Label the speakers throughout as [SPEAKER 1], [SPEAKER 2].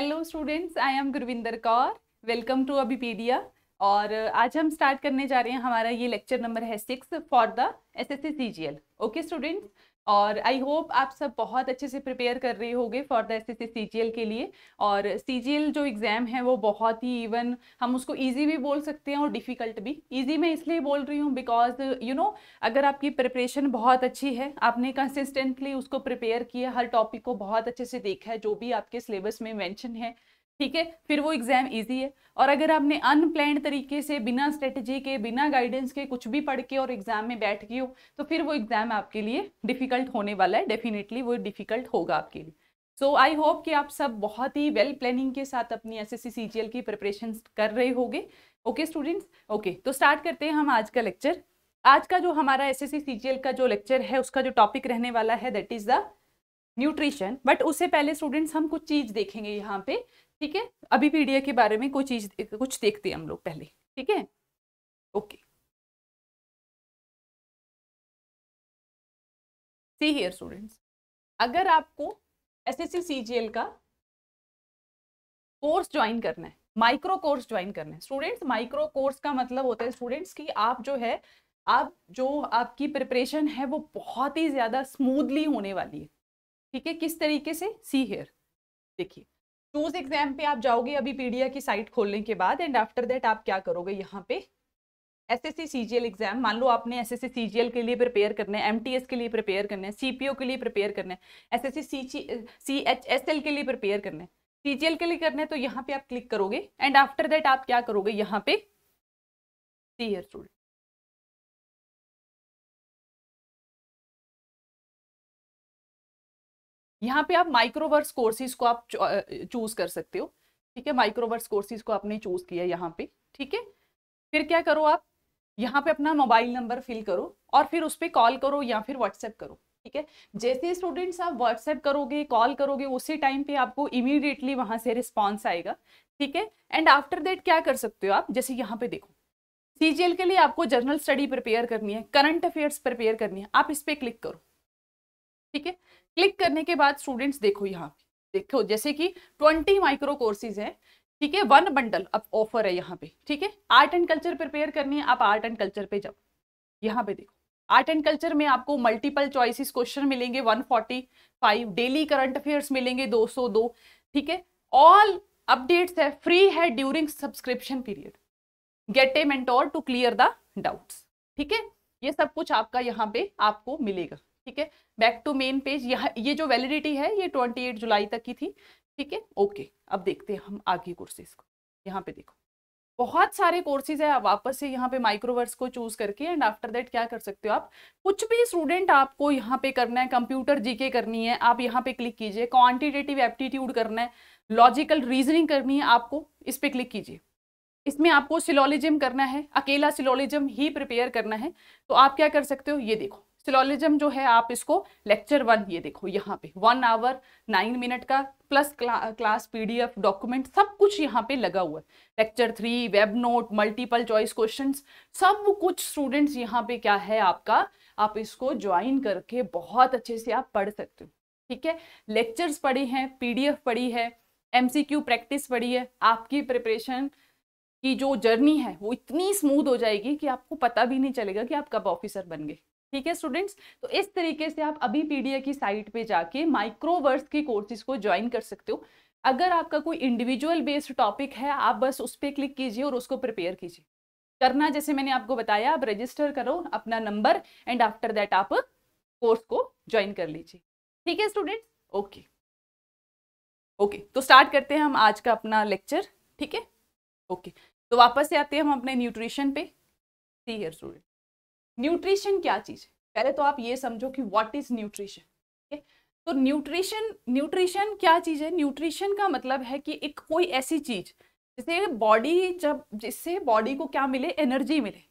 [SPEAKER 1] Hello students I am Gurvinder Kaur welcome to अबीपीडिया
[SPEAKER 2] और uh, आज हम स्टार्ट करने जा रहे हैं हमारा ये लेक्चर नंबर है six for the S S G L okay students और आई होप आप सब बहुत अच्छे से प्रिपेयर कर रहे होगे फॉर द एस एस के लिए और सी जी एल जो एग्ज़ाम है वो बहुत ही इवन हम उसको ईजी भी बोल सकते हैं और डिफ़िकल्ट भी ईजी मैं इसलिए बोल रही हूँ बिकॉज यू नो अगर आपकी प्रिपरेशन बहुत अच्छी है आपने कंसिस्टेंटली उसको प्रिपेयर किया हर टॉपिक को बहुत अच्छे से देखा है जो भी आपके सिलेबस में मैंशन है ठीक है फिर वो एग्ज़ाम इजी है और अगर आपने अनप्लैंड तरीके से बिना स्ट्रेटजी के बिना गाइडेंस के कुछ भी पढ़ के और एग्ज़ाम में बैठ गई हो तो फिर वो एग्ज़ाम आपके लिए डिफ़िकल्ट होने वाला है डेफिनेटली वो डिफ़िकल्ट होगा आपके लिए सो आई होप कि आप सब बहुत ही वेल well प्लानिंग के साथ अपनी एस एस की प्रिपरेशन कर रहे हो ओके स्टूडेंट्स ओके तो स्टार्ट करते हैं हम आज का लेक्चर आज का जो हमारा एस एस का जो लेक्चर है उसका जो टॉपिक रहने वाला है that is the nutrition but उससे पहले स्टूडेंट्स हम कुछ चीज़
[SPEAKER 1] देखेंगे यहाँ पे ठीक है अभी पीडीए के बारे में कोई चीज कुछ देखते हैं हम लोग पहले ठीक है ओके सी हियर स्टूडेंट्स अगर आपको एस एस का
[SPEAKER 2] कोर्स ज्वाइन करना है माइक्रो कोर्स ज्वाइन करना है स्टूडेंट्स माइक्रो कोर्स का मतलब होता है स्टूडेंट्स की आप जो है आप जो आपकी प्रिपरेशन है वो बहुत ही ज़्यादा स्मूदली होने वाली है ठीक है किस तरीके से सी हेयर देखिए चूज एग्जाम पे आप जाओगे अभी पीडिया की साइट खोलने के बाद एंड आफ्टर दैट आप क्या करोगे यहाँ पे S S C C G L exam मान लो आपने S S C C G L के लिए प्रिपेयर करना है एम टी एस के लिए प्रिपेयर करना है सी पी ओ के लिए प्रिपेयर करना है S S C C C H S L के लिए प्रिपेयर
[SPEAKER 1] करना है सी जी एल के लिए करना है तो यहाँ पे आप क्लिक करोगे एंड आफ्टर दैट आप क्या करोगे यहाँ पे सी स्टूडेंट यहाँ पे आप माइक्रोवर्स कोर्सेज को आप
[SPEAKER 2] चूज कर सकते हो ठीक है माइक्रोवर्स कोर्सेज को आपने चूज किया यहाँ पे ठीक है फिर क्या करो आप यहाँ पे अपना मोबाइल नंबर फिल करो और फिर उस पर कॉल करो या फिर व्हाट्सएप करो ठीक है जैसे स्टूडेंट्स आप व्हाट्सएप करोगे कॉल करोगे उसी टाइम पे आपको इमीडिएटली वहां से रिस्पॉन्स आएगा ठीक है एंड आफ्टर दैट क्या कर सकते हो आप जैसे यहाँ पे देखो सीजीएल के लिए आपको जर्नल स्टडी प्रिपेयर करनी है करंट अफेयर्स प्रिपेयर करनी है आप इस पर क्लिक करो ठीक है क्लिक करने के बाद स्टूडेंट्स देखो यहाँ देखो जैसे कि ट्वेंटी माइक्रो कोर्सेज हैं ठीक है वन बंडल अब ऑफर है यहाँ पे ठीक है आर्ट एंड कल्चर प्रिपेयर करनी है आप आर्ट एंड कल्चर पे जाओ यहाँ पे देखो आर्ट एंड कल्चर में आपको मल्टीपल चॉइसिस क्वेश्चन मिलेंगे 145 डेली करंट अफेयर्स मिलेंगे 202 ठीक है ऑल अपडेट्स है फ्री है during subscription period get a mentor to clear the doubts ठीक है ये सब कुछ आपका यहाँ पे आपको मिलेगा ठीक है बैक टू मेन पेज यहाँ ये जो वैलिडिटी है ये ट्वेंटी एट जुलाई तक की थी ठीक है ओके अब देखते हैं हम आगे कोर्सेज को यहाँ पे देखो बहुत सारे कोर्सेज है आप वापस से यहाँ पे माइक्रोवर्स को चूज करके एंड आफ्टर दैट क्या कर सकते हो आप कुछ भी स्टूडेंट आपको यहाँ पे करना है कंप्यूटर जीके करनी है आप यहाँ पे क्लिक कीजिए क्वांटिटेटिव एप्टीट्यूड करना है लॉजिकल रीजनिंग करनी है आपको इस पर क्लिक कीजिए इसमें आपको सिलोलिज्म करना है अकेला सिलोलिज्म ही प्रिपेयर करना है तो आप क्या कर सकते हो ये देखो सिलोलिज्म जो है आप इसको लेक्चर वन ये देखो यहाँ पे वन आवर नाइन मिनट का प्लस क्ला, क्लास पीडीएफ डॉक्यूमेंट सब कुछ यहाँ पे लगा हुआ है lecture three web note multiple choice questions सब कुछ स्टूडेंट्स यहाँ पे क्या है आपका आप इसको ज्वाइन करके बहुत अच्छे से आप पढ़ सकते हो ठीक है लेक्चर्स पढ़े हैं पी पढ़ी है एम प्रैक्टिस पढ़ी है आपकी प्रिपरेशन की जो जर्नी है वो इतनी स्मूथ हो जाएगी कि आपको पता भी नहीं चलेगा कि आप कब ऑफिसर बन गए ठीक है स्टूडेंट्स तो इस तरीके से आप अभी पीडीए की साइट पे जाके माइक्रोवर्स की कोर्सेज को ज्वाइन कर सकते हो अगर आपका कोई इंडिविजुअल बेस्ड टॉपिक है आप बस उस पर क्लिक कीजिए और उसको प्रिपेयर कीजिए करना जैसे मैंने आपको बताया आप रजिस्टर करो अपना नंबर एंड आफ्टर दैट आप कोर्स को ज्वाइन कर लीजिए ठीक है स्टूडेंट ओके ओके तो स्टार्ट करते हैं हम आज का अपना लेक्चर ठीक है ओके तो वापस से आते हैं हम अपने न्यूट्रिशन पे सी हेयर स्टूडेंट न्यूट्रिशन क्या चीज़ है पहले तो आप ये समझो कि व्हाट इज न्यूट्रिशन तो न्यूट्रिशन न्यूट्रिशन क्या चीज़ है न्यूट्रिशन का मतलब है कि एक कोई ऐसी चीज़ जिसे बॉडी जब जिससे बॉडी को क्या मिले एनर्जी मिले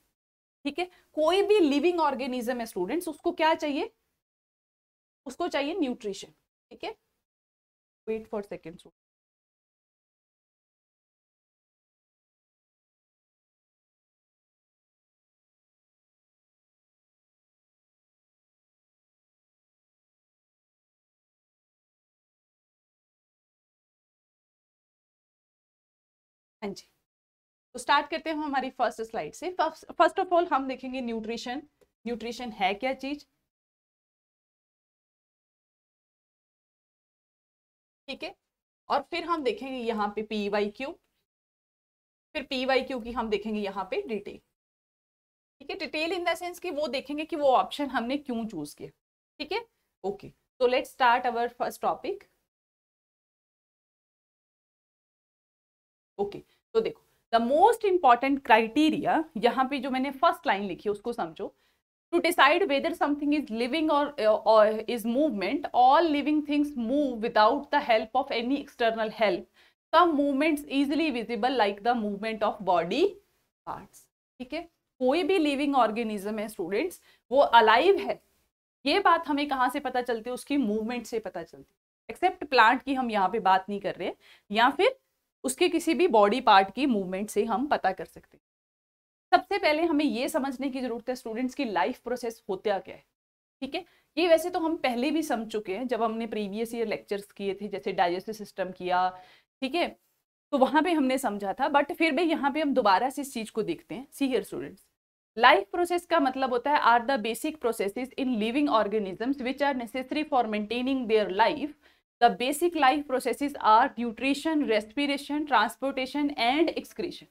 [SPEAKER 2] ठीक है कोई भी लिविंग ऑर्गेनिज्म है स्टूडेंट्स उसको क्या चाहिए
[SPEAKER 1] उसको चाहिए न्यूट्रिशन ठीक है वेट फॉर सेकेंड हाँ जी तो स्टार्ट करते हैं हमारी फर्स्ट स्लाइड से फर्स्ट ऑफ ऑल हम देखेंगे न्यूट्रिशन न्यूट्रिशन है क्या चीज ठीक है और फिर हम देखेंगे यहाँ पे पी वाई क्यू फिर पी वाई क्यू की हम देखेंगे यहाँ
[SPEAKER 2] पे डिटेल ठीक है डिटेल इन द सेंस कि वो देखेंगे कि वो ऑप्शन हमने क्यों चूज किया
[SPEAKER 1] ठीक है ओके तो let's start our first topic okay तो देखो द मोस्ट इंपॉर्टेंट क्राइटेरिया
[SPEAKER 2] यहाँ पे जो मैंने फर्स्ट लाइन लिखी उसको समझो to decide whether something is living और is movement all living things move without the help of any external help some movements easily visible like the movement of body parts ठीक है कोई भी living organism है students वो alive है ये बात हमें कहाँ से पता चलती है उसकी मूवमेंट से पता चलती है एक्सेप्ट प्लांट की हम यहाँ पे बात नहीं कर रहे या फिर उसके किसी भी बॉडी पार्ट की मूवमेंट से हम पता कर सकते हैं सबसे पहले हमें ये समझने की ज़रूरत है स्टूडेंट्स की लाइफ प्रोसेस होता क्या है ठीक है ये वैसे तो हम पहले भी समझ चुके हैं जब हमने प्रीवियस ईयर लेक्चर्स किए थे जैसे डाइजेस्टिव सिस्टम किया ठीक है तो वहां पे हमने समझा था बट फिर भी यहाँ पे हम दोबारा से इस चीज़ को देखते हैं सीयर स्टूडेंट्स लाइफ प्रोसेस का मतलब होता है are the basic processes in living organisms which are necessary for maintaining their life the basic life processes are nutrition respiration transportation and excretion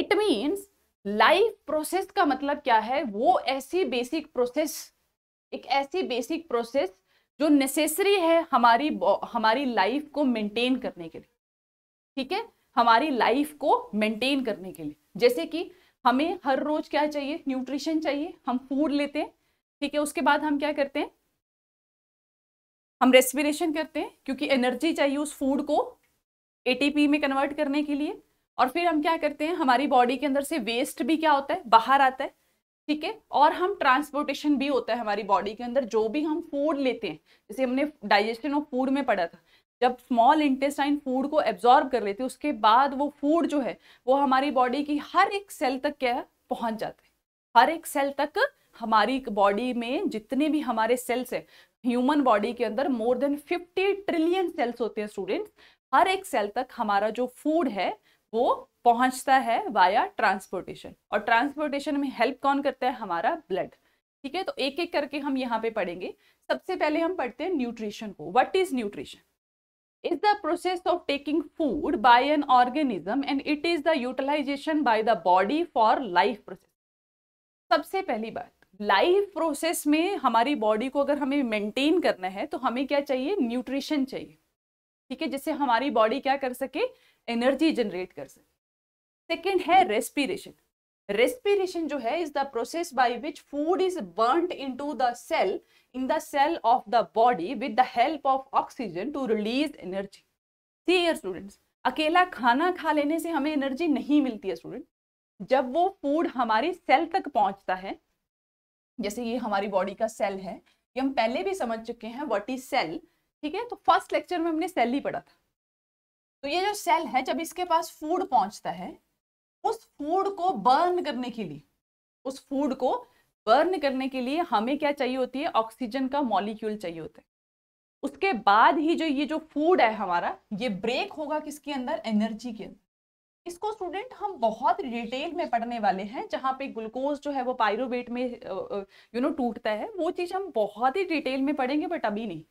[SPEAKER 2] it means life process का मतलब क्या है वो ऐसी बेसिक प्रोसेस एक ऐसी बेसिक प्रोसेस जो necessary है हमारी हमारी लाइफ को मेंटेन करने के लिए ठीक है हमारी लाइफ को मेंटेन करने के लिए जैसे कि हमें हर रोज क्या चाहिए न्यूट्रिशन चाहिए हम फूड लेते हैं ठीक है उसके बाद हम क्या करते हैं हम रेस्पिरेशन करते हैं क्योंकि एनर्जी चाहिए उस फूड को ए में कन्वर्ट करने के लिए और फिर हम क्या करते हैं हमारी बॉडी के अंदर से वेस्ट भी क्या होता है बाहर आता है ठीक है और हम ट्रांसपोर्टेशन भी होता है हमारी बॉडी के अंदर जो भी हम फूड लेते हैं जैसे हमने डाइजेशन ऑफ फूड में पढ़ा था जब स्मॉल इंटेस्टाइन फूड को एब्जॉर्ब कर लेते हैं उसके बाद वो फूड जो है वो हमारी बॉडी की हर एक सेल तक क्या पहुंच जाता है हर एक सेल तक हमारी बॉडी में जितने भी हमारे सेल्स हैं ह्यूमन बॉडी के अंदर मोर देन 50 ट्रिलियन सेल्स होते हैं स्टूडेंट्स हर एक सेल तक हमारा जो फूड है वो पहुंचता है वाया ट्रांसपोर्टेशन और ट्रांसपोर्टेशन में हेल्प कौन करता है हमारा ब्लड ठीक है तो एक एक करके हम यहाँ पे पढ़ेंगे सबसे पहले हम पढ़ते हैं न्यूट्रिशन को what is nutrition is the process of taking food by an organism and it is the utilization by the body for life process सबसे पहली बात लाइफ प्रोसेस में हमारी बॉडी को अगर हमें मेंटेन करना है तो हमें क्या चाहिए न्यूट्रिशन चाहिए ठीक है जिससे हमारी बॉडी क्या कर सके एनर्जी जनरेट कर सके सेकेंड है रेस्पिरेशन रेस्पिरेशन जो है the process process which food is burn in to the cell in the cell of the body with the help of oxygen to release energy see here students अकेला खाना खा लेने से हमें energy नहीं मिलती है स्टूडेंट जब वो फूड हमारी सेल तक पहुंचता है जैसे ये हमारी बॉडी का सेल है ये हम पहले भी समझ चुके हैं वट इज सेल ठीक है तो फर्स्ट लेक्चर में हमने सेल ही पढ़ा था तो ये जो सेल है जब इसके पास फूड पहुंचता है उस फूड को बर्न करने के लिए उस फूड को बर्न करने के लिए हमें क्या चाहिए होती है ऑक्सीजन का मॉलिक्यूल चाहिए होता है उसके बाद ही जो ये जो फूड है हमारा ये ब्रेक होगा किसके अंदर एनर्जी के अंदर इसको स्टूडेंट हम बहुत डिटेल में पढ़ने वाले हैं जहाँ पे ग्लूकोज जो है वो पायरोबेट में यू नो टूटता है वो चीज़ हम बहुत ही डिटेल में पढ़ेंगे बट अभी नहीं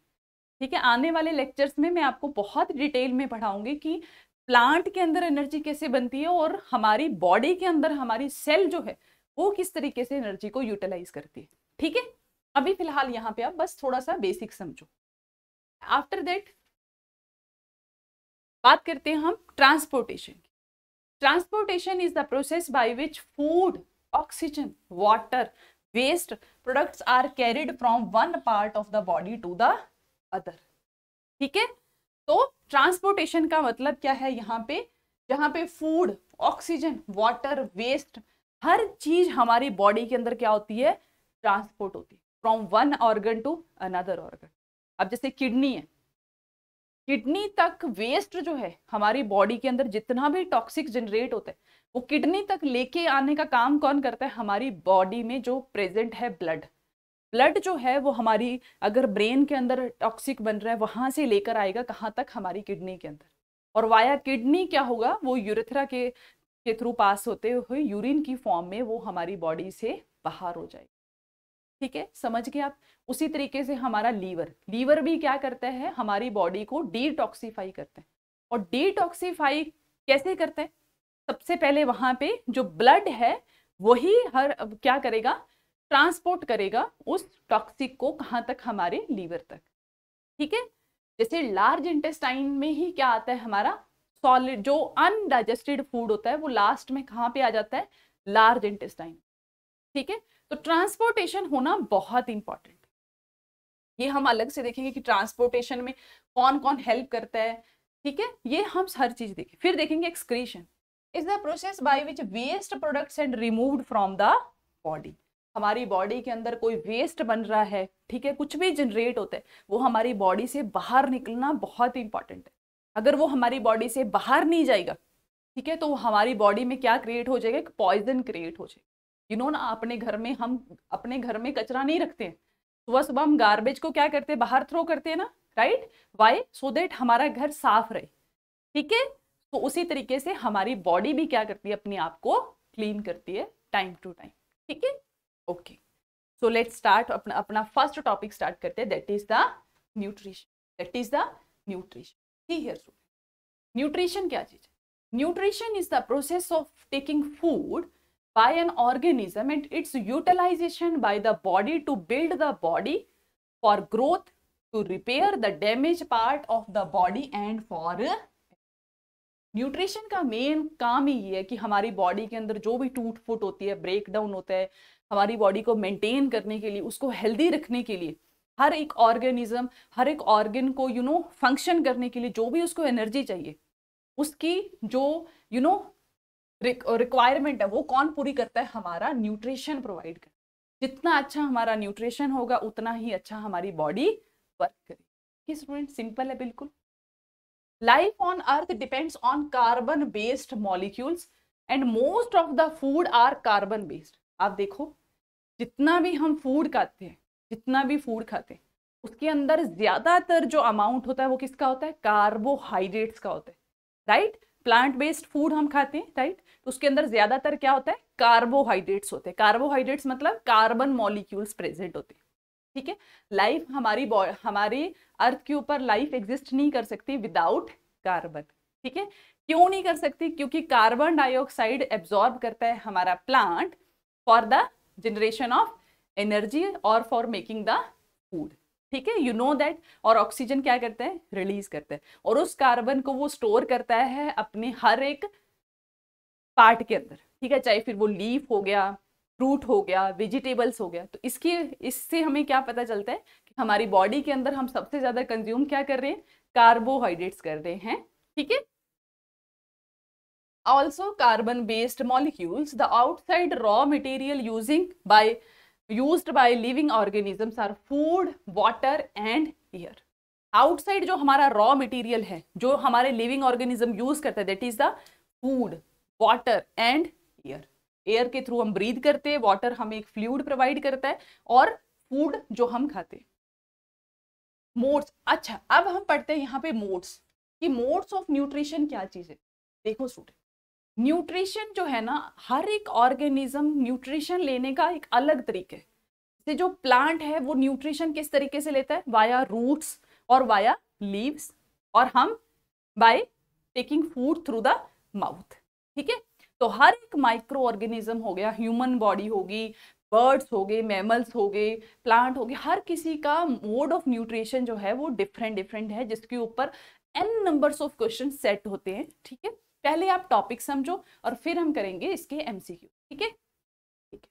[SPEAKER 2] ठीक है आने वाले लेक्चर्स में मैं आपको बहुत डिटेल में पढ़ाऊंगी कि प्लांट के अंदर एनर्जी कैसे बनती है और हमारी बॉडी के अंदर हमारी सेल जो है वो किस तरीके से एनर्जी को यूटिलाइज करती है ठीक है अभी फिलहाल यहाँ पे आप बस थोड़ा सा बेसिक समझो आफ्टर दैट बात करते हैं हम transportation Transportation is the process by which food, oxygen, water, waste products are carried from one part of the body to the other. ठीक है तो ट्रांसपोर्टेशन का मतलब क्या है यहाँ पे जहाँ पे फूड ऑक्सीजन वाटर वेस्ट हर चीज हमारी बॉडी के अंदर क्या होती है ट्रांसपोर्ट होती है from one organ to another organ अब जैसे किडनी है किडनी तक वेस्ट जो है हमारी बॉडी के अंदर जितना भी टॉक्सिक जनरेट होता है वो किडनी तक लेके आने का काम कौन करता है हमारी बॉडी में जो प्रेजेंट है ब्लड ब्लड जो है वो हमारी अगर ब्रेन के अंदर टॉक्सिक बन रहा है वहाँ से लेकर आएगा कहाँ तक हमारी किडनी के अंदर और वाया किडनी क्या होगा वो यूरिथ्रा के के थ्रू पास होते हुए यूरिन की फॉर्म में वो हमारी बॉडी से बाहर हो जाएगी ठीक है समझ गए आप उसी तरीके से हमारा लीवर लीवर भी क्या करता है हमारी बॉडी को डिटॉक्सीफाई करते हैं और डिटॉक्सीफाई कैसे करते हैं सबसे पहले वहां पे जो ब्लड है वही हर क्या करेगा ट्रांसपोर्ट करेगा उस टॉक्सिक को कहाँ तक हमारे लीवर तक ठीक है जैसे लार्ज इंटेस्टाइन में ही क्या आता है हमारा सॉलिड जो अनडाइजेस्टेड फूड होता है वो लास्ट में कहाँ पे आ जाता है लार्ज इंटेस्टाइन ठीक है तो ट्रांसपोर्टेशन होना बहुत इंपॉर्टेंट ये हम अलग से देखेंगे कि ट्रांसपोर्टेशन में कौन कौन हेल्प करता है ठीक है ये हम हर चीज देखें फिर देखेंगे excretion is the process by which waste products and removed from the body हमारी बॉडी के अंदर कोई वेस्ट बन रहा है ठीक है कुछ भी जनरेट होता है वो हमारी बॉडी से बाहर निकलना बहुत इंपॉर्टेंट है अगर वो हमारी बॉडी से बाहर नहीं जाएगा ठीक है तो हमारी बॉडी में क्या क्रिएट हो जाएगा एक पॉइजन क्रिएट हो जाएगा यू नो ना अपने घर में हम अपने घर में कचरा नहीं रखते हैं सुबह सुबह हम गार्बेज को क्या करते हैं बाहर थ्रो करते हैं ना राइट वाई सो देट हमारा घर साफ रहे ठीक है तो उसी तरीके से हमारी बॉडी भी क्या करती है अपने आप को क्लीन करती है टाइम टू टाइम ठीक है ओके सो लेट स्टार्ट अपना अपना फर्स्ट टॉपिक स्टार्ट करते हैं that is the nutrition that is the nutrition जी हेयर न्यूट्रिशन क्या चीज़ है nutrition is the process of taking food by an organism and its utilization by the body to build the body for growth, to repair the damaged part of the body and for nutrition का main काम ही ये है कि हमारी body के अंदर जो भी टूट फूट होती है ब्रेक डाउन होता है हमारी बॉडी को मेंटेन करने के लिए उसको हेल्दी रखने के लिए हर एक ऑर्गेनिज्म हर एक ऑर्गन को यू नो फंक्शन करने के लिए जो भी उसको एनर्जी चाहिए उसकी जो you you know know, requirement है वो कौन पूरी करता है हमारा न्यूट्रिशन प्रोवाइड कर जितना अच्छा हमारा न्यूट्रिशन होगा उतना ही अच्छा हमारी बॉडी वर्क करेगी स्टूडेंट सिंपल है बिल्कुल life on earth depends on carbon based molecules and most of the food are carbon based आप देखो जितना भी हम फूड खाते हैं जितना भी फूड खाते हैं उसके अंदर ज़्यादातर जो अमाउंट होता है वो किसका होता है कार्बोहाइड्रेट्स का होता है राइट प्लांट बेस्ड फूड हम खाते हैं राइट तो उसके अंदर ज्यादातर क्या होता है कार्बोहाइड्रेट्स होते हैं कार्बोहाइड्रेट्स मतलब कार्बन मॉलिक्यूल्स प्रेजेंट होते हैं ठीक है लाइफ हमारी हमारी अर्थ के ऊपर लाइफ एग्जिस्ट नहीं कर सकती विदाउट कार्बन ठीक है क्यों नहीं कर सकती क्योंकि कार्बन डाइऑक्साइड एब्जॉर्ब करता है हमारा plant for the generation of energy और फॉर मेकिंग द फूड ठीक है यू नो दैट और ऑक्सीजन क्या करता है रिलीज करता है और उस कार्बन को वो स्टोर करता है अपने हर एक पार्ट के अंदर ठीक है चाहे फिर वो लीफ हो गया फ्रूट हो गया वेजिटेबल्स हो गया तो इसके इससे हमें क्या पता चलता है कि हमारी बॉडी के अंदर हम सबसे ज़्यादा कंज्यूम क्या कर रहे हैं कार्बोहाइड्रेट्स कर रहे हैं ठीक है also carbon based molecules the outside raw material using by used by living organisms are food water and air outside जो हमारा रॉ मटेरियल है जो हमारे लिविंग ऑर्गेनिज्म यूज करते हैं that is the food water and air air के through हम breathe करते हैं वाटर हमें एक फ्लूड प्रोवाइड करता है और फूड जो हम खाते मोड्स अच्छा अब हम पढ़ते हैं यहाँ पे मोड्स कि मोड्स ऑफ न्यूट्रिशन क्या चीज़ है देखो स्टूडेंट न्यूट्रिशन जो है ना हर एक ऑर्गेनिज्म न्यूट्रिशन लेने का एक अलग तरीके से जो प्लांट है वो न्यूट्रिशन किस तरीके से लेता है वाया रूट्स और वाया लीव्स और हम by taking food through the mouth ठीक है तो हर एक माइक्रो ऑर्गेनिज्म हो गया ह्यूमन बॉडी होगी बर्ड्स हो गए मैमल्स हो गए प्लांट हो गए हर किसी का मोड ऑफ न्यूट्रिशन जो है वो डिफरेंट डिफरेंट है जिसके ऊपर an numbers of question set होते हैं ठीक है पहले आप टॉपिक समझो और फिर हम करेंगे इसके एमसीक्यू ठीक है ठीक है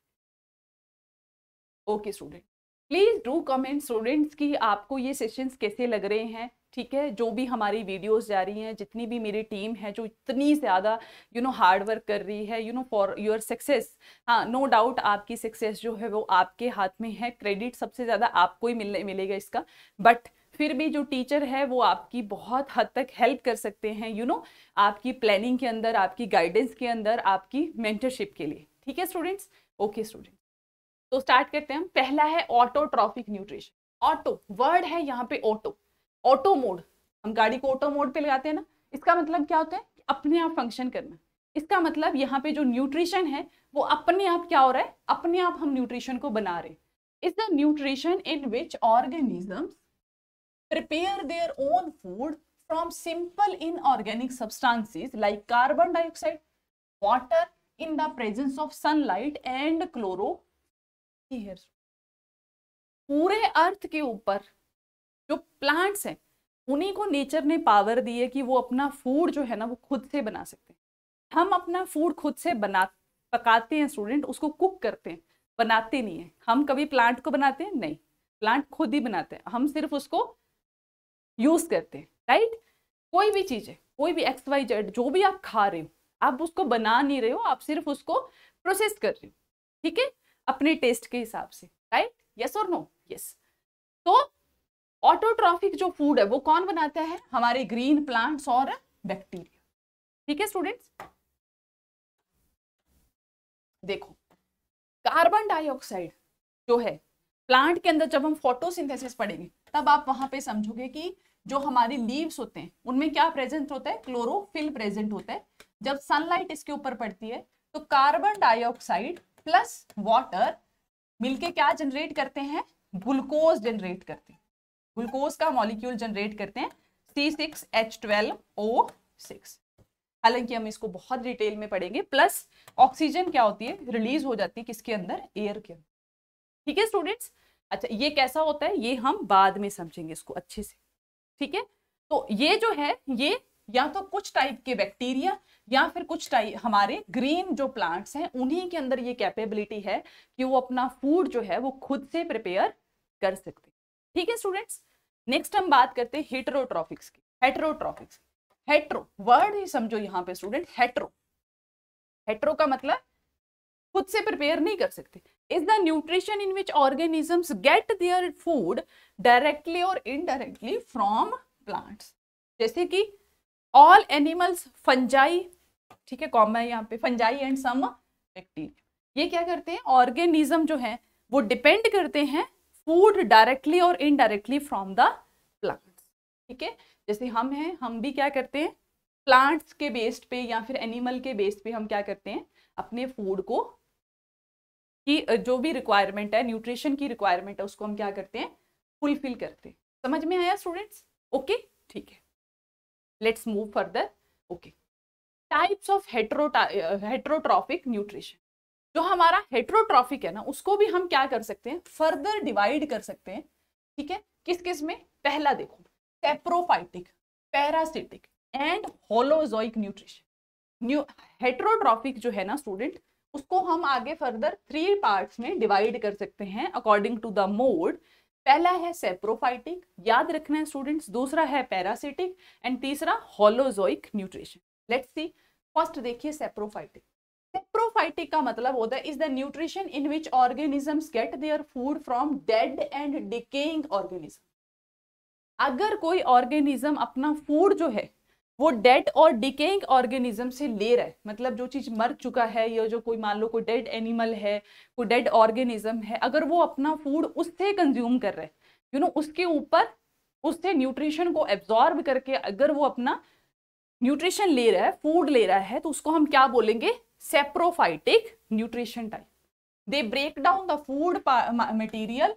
[SPEAKER 2] okay student please do comment students की आपको ये सेशंस कैसे लग रहे हैं ठीक है जो भी हमारी वीडियोस जा रही हैं जितनी भी मेरी टीम है जो इतनी ज़्यादा यू नो हार्ड वर्क कर रही है you know for your success हाँ नो डाउट आपकी सक्सेस जो है वो आपके हाथ में है क्रेडिट सबसे ज़्यादा आपको ही मिलने मिलेगा इसका बट फिर भी जो टीचर है वो आपकी बहुत हद तक हेल्प कर सकते हैं यू you नो know, आपकी प्लानिंग के अंदर आपकी गाइडेंस के अंदर आपकी मेंटरशिप के लिए ठीक है स्टूडेंट्स ओके स्टूडेंट्स तो स्टार्ट करते हैं हम पहला है ऑटोट्रॉफिक न्यूट्रिशन ऑटो वर्ड है यहाँ पे ऑटो ऑटो मोड हम गाड़ी को ऑटो मोड पे लगाते हैं ना इसका मतलब क्या होता है अपने आप फंक्शन करना इसका मतलब यहाँ पे जो न्यूट्रिशन है वो अपने आप क्या हो रहा है अपने आप हम न्यूट्रिशन को बना रहे हैं is the nutrition in which organisms prepare their own food from simple inorganic substances like carbon dioxide, water in the presence of sunlight and chloro here. पूरे अर्थ के ऊपर जो प्लांट्स हैं उन्हीं को नेचर ने पावर दी है कि वो अपना फूड जो है ना वो खुद से बना सकते हैं हम अपना फूड खुद से बना पकाते हैं स्टूडेंट उसको कुक करते हैं बनाते नहीं हैं हम कभी प्लांट को बनाते हैं नहीं प्लांट खुद ही बनाते हैं हम सिर्फ उसको यूज़ करते हैं राइट कोई भी चीज़ है कोई भी एक्स वाई जेड जो भी आप खा रहे हो आप उसको बना नहीं रहे हो आप सिर्फ उसको प्रोसेस कर रहे हो ठीक है अपने टेस्ट के हिसाब से राइट यस और नो यस तो ऑटोट्रॉफिक जो फूड है वो कौन बनाता है हमारे ग्रीन प्लांट्स और
[SPEAKER 1] बैक्टीरिया ठीक है स्टूडेंट्स देखो कार्बन डाइऑक्साइड जो है प्लांट के अंदर जब हम
[SPEAKER 2] फोटोसिंथेसिस पढ़ेंगे तब आप वहां पे समझोगे कि जो हमारी लीव्स होते हैं उनमें क्या प्रेजेंट होता है क्लोरोफिल प्रेजेंट होता है जब सनलाइट इसके ऊपर पड़ती है तो कार्बन डाइऑक्साइड प्लस वाटर मिलके क्या जनरेट करते हैं ग्लूकोज जनरेट करते हैं ग्लूकोज का मॉलिक्यूल जनरेट करते हैं C six H twelve O six हालांकि हम इसको बहुत डिटेल में पढ़ेंगे प्लस ऑक्सीजन क्या होती है रिलीज हो जाती है किसके अंदर एयर के अंदर ठीक है स्टूडेंट्स अच्छा ये कैसा होता है ये हम बाद में समझेंगे इसको अच्छे से ठीक है तो ये जो है ये या तो कुछ टाइप के बैक्टीरिया या फिर कुछ टाइप हमारे ग्रीन जो प्लांट्स हैं उन्हीं के अंदर ये कैपेबिलिटी है कि वो अपना फूड जो है वो खुद से प्रिपेयर कर सकते ठीक है स्टूडेंट्स नेक्स्ट हम बात करते हैं हेटरोट्रॉफिक्स की हेटरोट्रॉफिक्स हेट्रो वर्ड ही समझो यहाँ पे स्टूडेंट हेट्रो हेट्रो का मतलब खुद से प्रिपेयर नहीं कर सकते is the nutrition in which organisms get their food directly or indirectly from plants जैसे कि all animals fungi ठीक है कॉमा है यहाँ पे फंजाई एंड सम बैक्टीरिया ये क्या करते हैं ऑर्गेनिज्म जो है वो डिपेंड करते हैं फूड डायरेक्टली और इनडायरेक्टली फ्रॉम द प्लांट्स ठीक है जैसे हम हैं हम भी क्या करते हैं प्लांट्स के बेस्ड पे या फिर एनिमल के बेस्ड पे हम क्या करते हैं अपने फूड को कि जो भी रिक्वायरमेंट है न्यूट्रिशन की रिक्वायरमेंट है उसको हम क्या करते हैं फुलफिल करते हैं समझ में आया स्टूडेंट्स ओके ठीक है let's move further okay types of hetero heterotrophic nutrition जो हमारा हेट्रोट्रॉफिक है ना उसको भी हम क्या कर सकते हैं फर्दर डिवाइड कर सकते हैं ठीक है किस किस में पहला देखो saprophytic parasitic and holozoic nutrition new heterotrophic जो है ना स्टूडेंट उसको हम आगे फर्दर थ्री पार्ट्स में डिवाइड कर सकते हैं अकॉर्डिंग टू द मोड पहला है सेप्रोफाइटिक याद रखना है स्टूडेंट्स दूसरा है पैरासिटिक एंड तीसरा holozoic nutrition let's see first देखिए सेप्रोफाइटिक सेप्रोफाइटिक का मतलब होता है is the nutrition in which organisms get their food from dead and decaying organism अगर कोई ऑर्गेनिज्म अपना फूड जो है वो डेड और डिकेइंग ऑर्गेनिज्म से ले रहा है मतलब जो चीज़ मर चुका है या जो कोई मान लो कोई डेड एनिमल है कोई डेड ऑर्गेनिज्म है अगर वो अपना फूड उससे कंज्यूम कर रहा है यू नो उसके ऊपर उससे न्यूट्रिशन को एब्जॉर्ब करके अगर वो अपना न्यूट्रिशन ले रहा है फूड ले रहा है तो उसको हम क्या बोलेंगे saprophytic nutrition type they break down the food material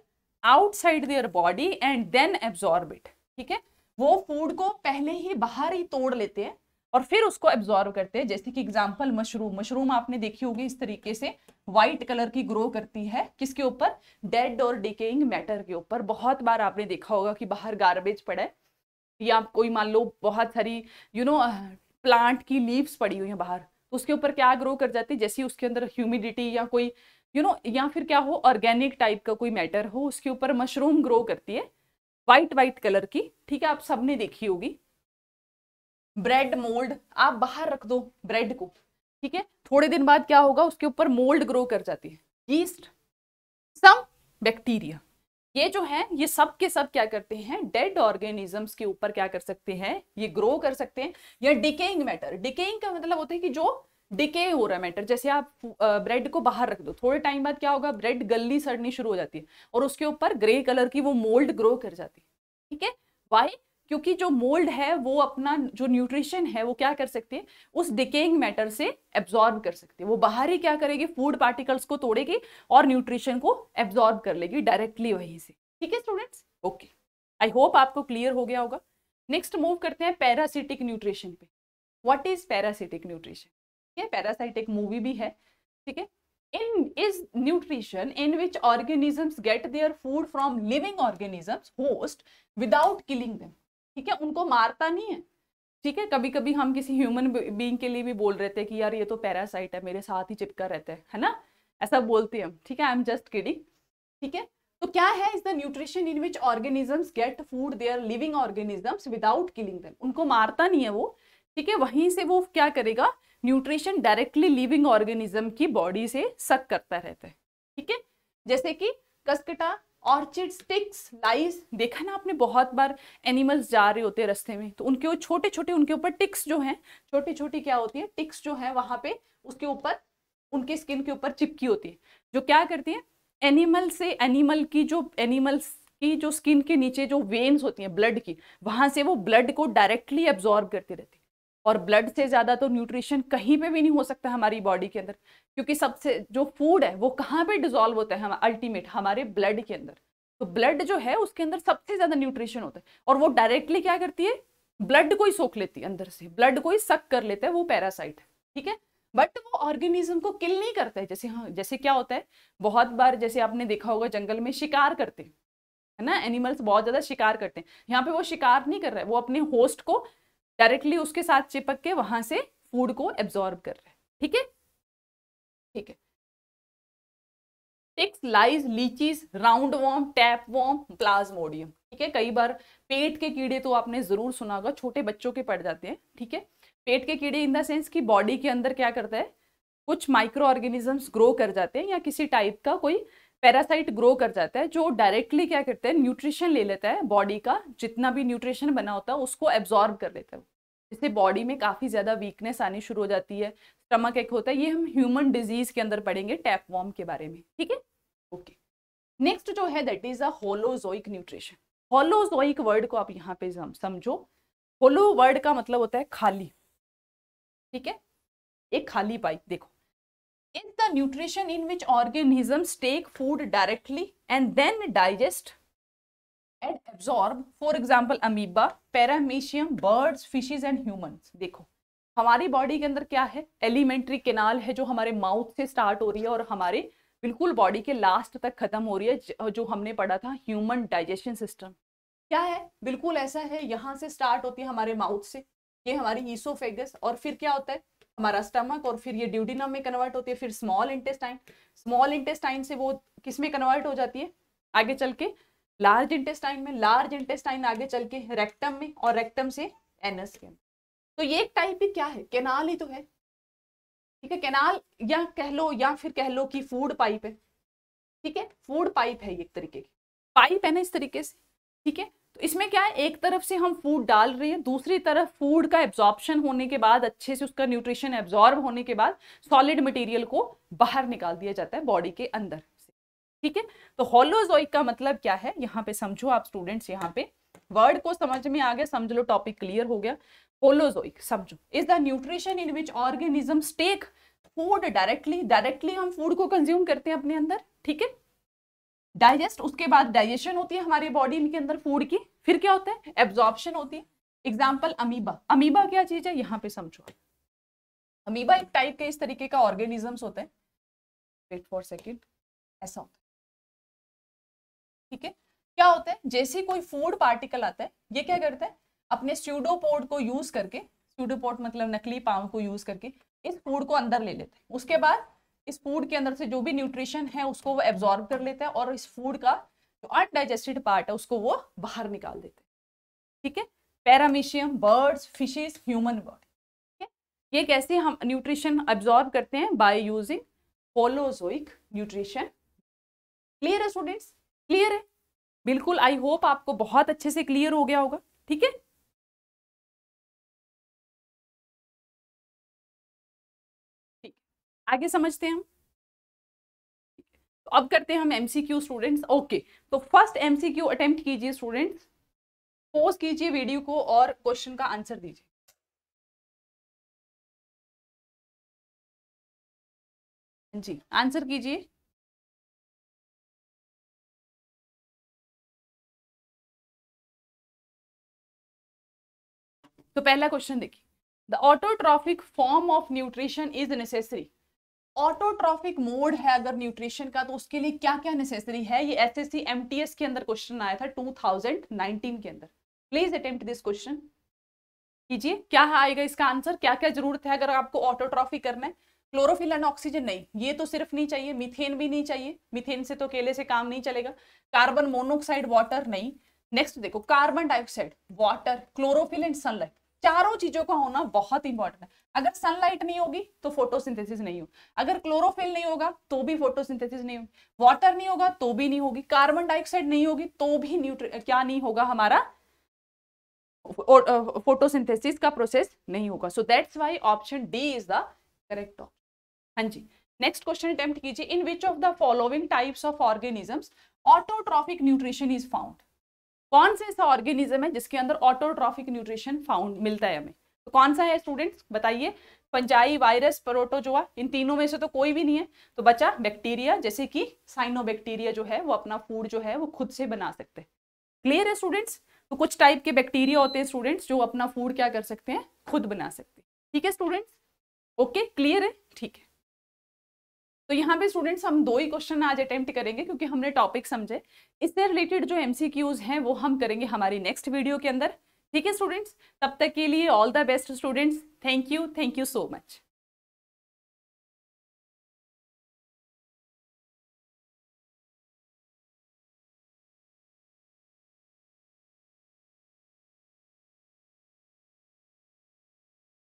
[SPEAKER 2] outside their body and then absorb it ठीक है वो फूड को पहले ही बाहर ही तोड़ लेते हैं और फिर उसको एब्जॉर्व करते हैं जैसे कि एग्जाम्पल मशरूम मशरूम आपने देखी होगी इस तरीके से व्हाइट कलर की ग्रो करती है किसके ऊपर डेड और डिकेइंग मैटर के ऊपर बहुत बार आपने देखा होगा कि बाहर गार्बेज पड़ा है या कोई मान लो बहुत सारी यू नो प्लांट की लीव्स पड़ी हुई है बाहर तो उसके ऊपर क्या ग्रो कर जाती है जैसे उसके अंदर ह्यूमिडिटी या कोई यू you नो know, या फिर क्या हो ऑर्गेनिक टाइप का कोई मैटर हो उसके ऊपर मशरूम ग्रो करती है व्हाइट व्हाइट कलर की ठीक है आप सबने देखी होगी ब्रेड मोल्ड आप बाहर रख दो ब्रेड को ठीक है थोड़े दिन बाद क्या होगा उसके ऊपर मोल्ड ग्रो कर जाती है यीस्ट सम बैक्टीरिया ये जो है ये सब के सब क्या करते हैं डेड ऑर्गेनिजम्स के ऊपर क्या कर सकते हैं ये ग्रो कर सकते हैं या डिकेइंग मैटर डिकेइंग का मतलब होता है कि जो डिके हो रहा है मैटर जैसे आप ब्रेड को बाहर रख दो थोड़े टाइम बाद क्या होगा ब्रेड गली सड़नी शुरू हो जाती है और उसके ऊपर ग्रे कलर की वो मोल्ड ग्रो कर जाती है ठीक है वाई क्योंकि जो मोल्ड है वो अपना जो न्यूट्रिशन है वो क्या कर सकती है उस डिकेइंग मैटर से एब्जॉर्ब कर सकती है वो बाहर ही क्या करेगी फूड पार्टिकल्स को तोड़ेगी और न्यूट्रिशन को एब्जॉर्ब कर लेगी डायरेक्टली वहीं से ठीक है स्टूडेंट्स ओके आई होप आपको क्लियर हो गया होगा नेक्स्ट मूव करते हैं पैरासिटिक न्यूट्रिशन पे व्हाट इज पैरासिटिक न्यूट्रिशन ठीक है पैरासाइट एक मूवी भी है ठीक है in is nutrition in which organisms get their food from living organisms host without killing them ठीक है उनको मारता नहीं है ठीक है कभी कभी हम किसी ह्यूमन बींग के लिए भी बोल रहे थे कि यार ये तो पैरासाइट है मेरे साथ ही चिपका रहता है है ना ऐसा बोलते हैं हम ठीक है आई एम जस्ट किडिंग ठीक है तो क्या है is the nutrition in which organisms get food their living organisms without killing them उनको मारता नहीं है वो ठीक है वहीं से वो क्या करेगा न्यूट्रिशन डायरेक्टली लिविंग ऑर्गेनिज्म की बॉडी से सक करता रहता है ठीक है जैसे कि कसकटा ऑर्चिड स्टिक्स लाइस देखा ना आपने बहुत बार एनिमल्स जा रहे होते हैं रस्ते में तो उनके वो छोटे छोटे उनके ऊपर टिक्स जो हैं छोटी छोटी क्या होती है टिक्स जो है वहाँ पे उसके ऊपर उनके स्किन के ऊपर चिपकी होती है जो क्या करती है एनिमल से एनिमल की जो एनिमल्स की जो स्किन के नीचे जो वेन्स होती हैं ब्लड की वहाँ से वो ब्लड को डायरेक्टली एब्जॉर्ब करती रहती है और ब्लड से ज़्यादा तो न्यूट्रिशन कहीं पे भी नहीं हो सकता हमारी बॉडी के अंदर क्योंकि सबसे जो फूड है वो कहाँ पे डिजोल्व होता है हम अल्टीमेट हमारे ब्लड के अंदर तो ब्लड जो है उसके अंदर सबसे ज़्यादा न्यूट्रिशन होता है और वो डायरेक्टली क्या करती है ब्लड को ही सोख लेती है अंदर से ब्लड को ही सक कर लेता है वो पैरासाइट है ठीक है बट वो ऑर्गेनिज्म को किल नहीं करता है जैसे हाँ जैसे क्या होता है बहुत बार जैसे आपने देखा होगा जंगल में शिकार करते हैं है ना एनिमल्स बहुत ज़्यादा शिकार करते हैं यहाँ पे वो शिकार नहीं कर रहा है वो अपने होस्ट को डायरेक्टली उसके साथ चिपक के वहां से फूड को एब्जॉर्ब कर रहे हैं ठीक है ठीक है ticks lice leeches round worm tape worm plasmodium ठीक है कई बार पेट के कीड़े तो आपने जरूर सुना होगा छोटे बच्चों के पड़ जाते हैं ठीक है पेट के कीड़े इन द सेंस कि बॉडी के अंदर क्या करता है कुछ माइक्रो ऑर्गेनिजम्स ग्रो कर जाते हैं या किसी टाइप का कोई पैरासाइट ग्रो कर जाता है जो डायरेक्टली क्या करते हैं न्यूट्रिशन ले लेता है बॉडी का जितना भी न्यूट्रिशन बना होता है उसको एब्जॉर्ब कर लेता है जिससे बॉडी में काफ़ी ज़्यादा वीकनेस आनी शुरू हो जाती है स्टमक एक होता है ये हम ह्यूमन डिजीज के अंदर पढ़ेंगे टैप वॉर्म के बारे में ठीक है ओके नेक्स्ट जो है that is a holozoic nutrition holozoic word को आप यहाँ पे समझो होलो वर्ड का मतलब होता है खाली ठीक है एक खाली पाइप देखो in the nutrition in which organism take food directly and then digest and absorb for example amoeba paramecium birds fishes and humans देखो हमारी बॉडी के अंदर क्या है एलिमेंट्री केनाल है जो हमारे माउथ से स्टार्ट हो रही है और हमारे बिल्कुल बॉडी के लास्ट तक खत्म हो रही है जो हमने पढ़ा था ह्यूमन डाइजेशन सिस्टम क्या है बिल्कुल ऐसा है यहाँ से स्टार्ट होती है हमारे माउथ से ये हमारी ईसोफेगस और फिर क्या होता है हमारा स्टमक और फिर ये ड्यूडिनम में कन्वर्ट होती है फिर स्मॉल इंटेस्टाइन स्मॉल इंटेस्टाइन से वो किस में कन्वर्ट हो जाती है आगे चल के लार्ज इंटेस्टाइन में लार्ज इंटेस्टाइन आगे चल के रेक्टम में और रेक्टम से एनस के तो ये एक टाइप ही क्या है केनाल ही तो है ठीक है केनाल या कह लो या फिर कह लो कि फूड पाइप है ठीक है फूड पाइप है एक तरीके की पाइप है ना इस तरीके से ठीक है तो इसमें क्या है एक तरफ से हम फूड डाल रहे हैं दूसरी तरफ फूड का एब्जॉर्प्शन होने के बाद अच्छे से उसका न्यूट्रिशन एब्जॉर्ब होने के बाद सॉलिड मटेरियल को बाहर निकाल दिया जाता है बॉडी के अंदर ठीक है तो होलोजोइक का मतलब क्या है यहाँ पे समझो आप स्टूडेंट्स यहाँ पे वर्ड को समझ में आ गया समझ लो टॉपिक क्लियर हो गया होलोजोइक समझो is the nutrition in which organism take food directly directly हम फूड को कंज्यूम करते हैं अपने अंदर ठीक है डाइजेस्ट उसके बाद डाइजेशन होती है हमारे बॉडी के अंदर फूड की फिर क्या होता है एब्जॉर्प्शन होती है एग्जाम्पल अमीबा अमीबा क्या चीज
[SPEAKER 1] है यहाँ पे समझो अमीबा एक टाइप के इस तरीके का ऑर्गेनिजम्स होते हैं वेट फॉर सेकेंड ऐसा होता है ठीक है क्या होता है
[SPEAKER 2] जैसे कोई फूड पार्टिकल आता है ये क्या करता है अपने स्यूडोपोड को यूज करके स्यूडोपोड मतलब नकली पाव को यूज करके इस फूड को अंदर ले लेते हैं उसके बाद इस फूड के अंदर से जो भी न्यूट्रिशन है उसको वो एब्जॉर्ब कर लेता है और इस फूड का जो अनडाइजेस्टेड पार्ट है उसको वो बाहर निकाल देते हैं ठीक है paramecium birds fishes human body ठीक है ये कैसे हम न्यूट्रिशन एब्जॉर्ब करते हैं by using
[SPEAKER 1] holozoic nutrition clear है स्टूडेंट्स क्लियर है बिल्कुल आई होप आपको बहुत अच्छे से क्लियर हो गया होगा ठीक है आगे समझते हैं हम तो अब करते हैं हम एमसीक्यू स्टूडेंट्स ओके तो फर्स्ट एमसीक्यू अटेम्प्ट कीजिए स्टूडेंट्स पोज कीजिए वीडियो को और क्वेश्चन का आंसर दीजिए हाँ जी आंसर कीजिए तो पहला क्वेश्चन देखिए the autotrophic form of nutrition is necessary autotrophic mode
[SPEAKER 2] है अगर न्यूट्रिशन का तो उसके लिए क्या क्या नेसेसरी है ये एस एस के अंदर क्वेश्चन आया था 2019 के अंदर प्लीज अटेम्प्ट दिस क्वेश्चन कीजिए क्या आएगा इसका आंसर क्या क्या जरूरत है अगर आपको ऑटोट्रॉफी करना है क्लोरोफिल एंड ऑक्सीजन नहीं ये तो सिर्फ नहीं चाहिए मिथेन भी नहीं चाहिए मिथेन से तो केले से काम नहीं चलेगा कार्बन मोनोक्साइड वाटर नहीं नेक्स्ट देखो carbon dioxide water chlorophyll and sunlight चारों चीजों का होना बहुत इंपॉर्टेंट है अगर सनलाइट नहीं होगी तो फोटोसिंथेसिस नहीं होगी अगर क्लोरोफिल नहीं होगा तो भी फोटोसिंथेसिस नहीं होगी वाटर नहीं होगा तो भी नहीं होगी कार्बन डाइऑक्साइड नहीं होगी तो भी क्या नहीं होगा हमारा फोटोसिंथेसिस का प्रोसेस नहीं होगा so that's why option D is the correct option हाँ जी नेक्स्ट क्वेश्चन अटेम्प्ट कीजिए in which of the following types of organisms autotrophic nutrition is found कौन सा ऐसा ऑर्गेनिज्म है जिसके अंदर ऑटोट्रॉफिक न्यूट्रिशन फाउंड मिलता है हमें तो कौन सा है स्टूडेंट्स बताइए पंजाई वायरस परोटोजोआ इन तीनों में से तो कोई भी नहीं है तो बचा बैक्टीरिया जैसे कि साइनो जो है वो अपना फूड जो है वो खुद से बना सकते हैं क्लियर है स्टूडेंट्स तो कुछ टाइप के बैक्टीरिया होते हैं स्टूडेंट्स जो अपना फूड क्या कर सकते हैं खुद बना सकते हैं ठीक है स्टूडेंट्स ओके क्लियर है ठीक है तो यहाँ पे स्टूडेंट्स हम दो ही क्वेश्चन आज अटेम्प्ट करेंगे क्योंकि हमने टॉपिक समझे इससे रिलेटेड जो एमसीक्यूज हैं वो हम करेंगे हमारी नेक्स्ट वीडियो के अंदर ठीक है स्टूडेंट्स तब तक के लिए all the best students
[SPEAKER 1] thank you thank you so much